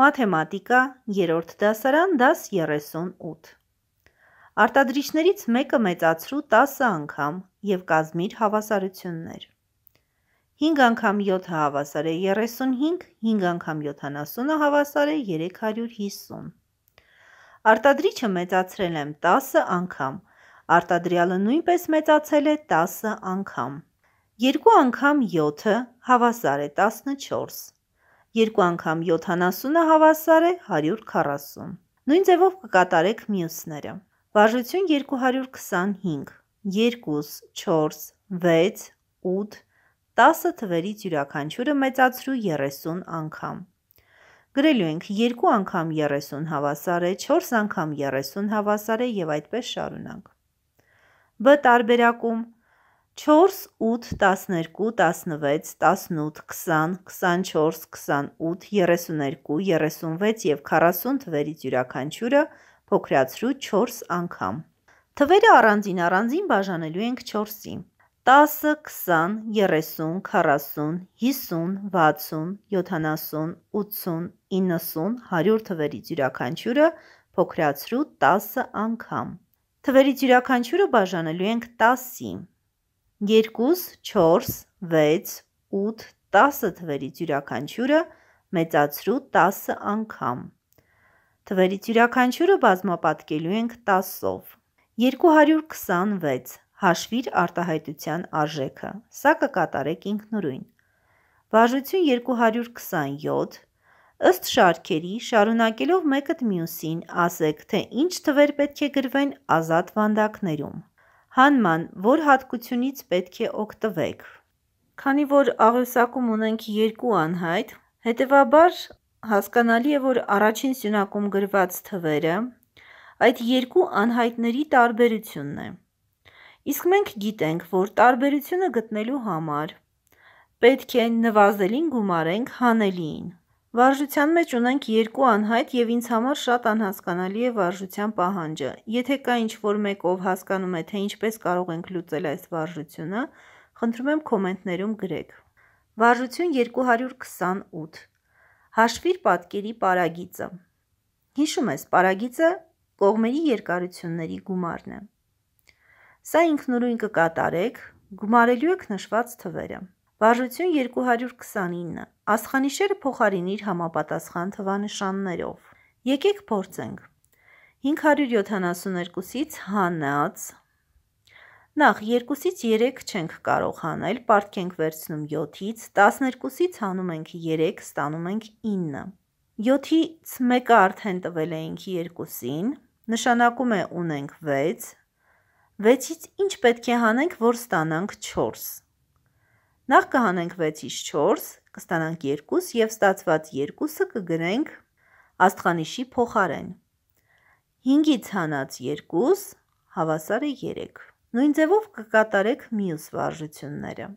Մաթեմատիկա, 3-րդ դասարան, դաս 38։ Արտադրիչներից մեկը մեծացրու 10 անգամ եւ կազմիր հավասարություններ։ 5 անգամ 7 հավասար է 35, 5 անգամ 70-ը հավասար է 350։ Արտադրիչը մեծացրել եմ 10 անգամ, արտադրյալը նույնպես մեծացել է 10 անգամ։ 2 անգամ 7-ը հավասար է 14 2 անգամ 70-ը հավասար է 140։ Նույն ձևով կկատարեք մյուսները։ Վարժություն 225, 2, 4, 6, 8, 10 թվերից յուրաքանչյուրը մեծացրու 30 անգամ։ Գրելու ենք 2 անգամ 30 հավասար է, 4 անգամ 30 հավասար է եւ այդպես շարունակ։ Բ տարբերակում 4, 8, 12, 16, 18, 20, 24, 28, 32, 36 և 40 թվերից յուրականչուրը փոքրացրու 4 անգամ։ Թվերը առանձին առանձին բաժանելու ենք 4-ի։ 10, 20, 30, 40, 50, 60, 70, 80, 90, 100 թվերից յուրականչուրը փոքրացրու 10 անգամ։ Թվերից յուրականչուրը բաժանելու ենք 10-ի երկուս, չորս, վեց, ութ, տասը թվերից յուրականչուրը մեծացրու տասը անգամ։ Թվերից յուրականչուրը բազմապատկելու ենք տասով։ 226 հաշվիր արտահայտության արժեքը, սա կկատարեք ինքնուրույն։ Բաժություն 227 Ըստ շարքերի, շարունակելով մեկը մյուսին, ասեք, թե ինչ թվեր պետք է գրվեն ազատ վանդակներում։ Հանման որ հատկությունից պետք է օգտվեք։ Քանի որ աղյուսակում ունենք երկու անհայտ, հետևաբար հասկանալի է, որ առաջին սյունակում գրված թվերը այդ երկու անհայտների տարբերությունն է։ Իսկ մենք գիտենք, որ տարբերությունը գտնելու համար պետք է նվազելին գումարենք հանելիին։ Վարժության մեջ ունենք երկու անհայտ եւ ինձ համար շատ անհասկանալի է վարժության պահանջը։ Եթե կա ինչ-որ մեկ ով հասկանում է, թե ինչպես կարող ենք լուծել այս վարժությունը, խնդրում եմ կոմենտներում գրեք։ Վարժություն 228։ Հաշվիր պատկերի պարագիծը։ Հիշում ես, պարագիծը կողմերի երկարությունների գումարն է։ Սա ինքնուրույն կկատարեք, գումարելու եք նշված թվերը։ Վարժություն 229։ Աստխանիշերը փոխարին իր համապատասխան թվանշաններով։ Եկեք փորձենք։ 572-ից հանած Նախ 2-ից 3 չենք կարող հանել, պարտք ենք վերցնում 7-ից, 12-ից հանում ենք 3, ստանում ենք 9։ 7-ից 1-ը արդեն տվել էինք 2-ին, նշանակում է ունենք 6։ 6-ից ինչ պետք է հանենք, որ ստանանք 4։ Նախ կհանենք 6-ից 4, կստանանք 2 եւ ստացված 2-ը կգրենք աստղանիշի փոխարեն։ 5-ից հանած 2 հավասար է 3։ Նույն ձևով կկատարեք մյուս վարժությունները։